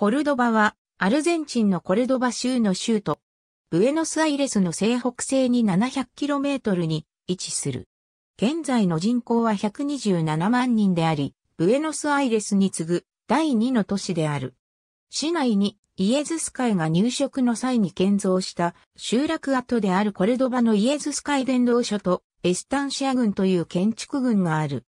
コルドバは、アルゼンチンのコルドバ州の州都、ブエノスアイレスの西北西に 700km に位置する。現在の人口は127万人であり、ブエノスアイレスに次ぐ第2の都市である。市内にイエズス会が入植の際に建造した集落跡であるコルドバのイエズス会伝道所とエスタンシア軍という建築群がある。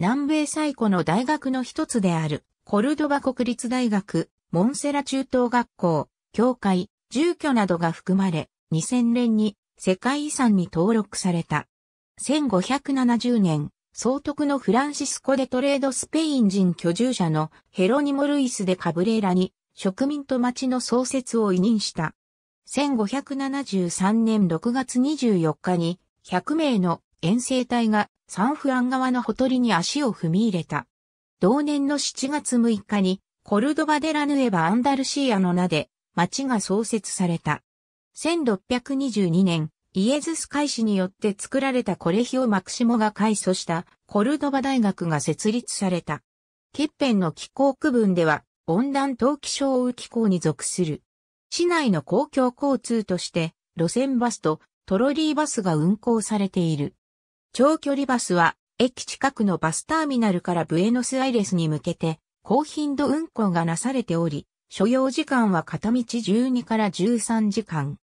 南米最古の大学の一つであるコルドバ国立大学モンセラ中等学校、教会、住居などが含まれ、2000年に世界遺産に登録された。1570年、総督のフランシスコ・デ・トレード・スペイン人居住者のヘロニモ・ルイス・デ・カブレーラに植民と町の創設を委任した。1573年6月24日に100名の遠征隊がサンフラン側のほとりに足を踏み入れた。同年の7月6日にコルドバ・デ・ラヌエバ・アンダルシーアの名で町が創設された。1622年、イエズス会士によって作られたコレヒオ・マクシモが開祖したコルドバ大学が設立された。欠片の気候区分では温暖冬季小雨気候に属する。市内の公共交通として路線バスとトロリーバスが運行されている。長距離バスは駅近くのバスターミナルからブエノスアイレスに向けて高頻度運行がなされており、所要時間は片道12から13時間。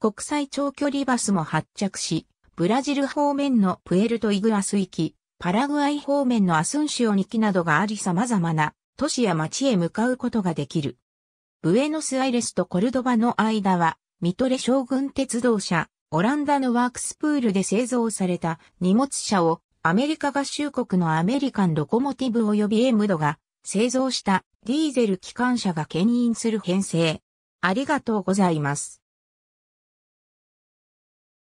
国際長距離バスも発着し、ブラジル方面のプエルトイグアス行き、パラグアイ方面のアスンシオニキなどがあり様々な都市や町へ向かうことができる。ブエノスアイレスとコルドバの間は、ミトレ将軍鉄道車、オランダのワークスプールで製造された荷物車をアメリカ合衆国のアメリカンロコモティブ及びエムドが製造したディーゼル機関車が牽引する編成。ありがとうございます。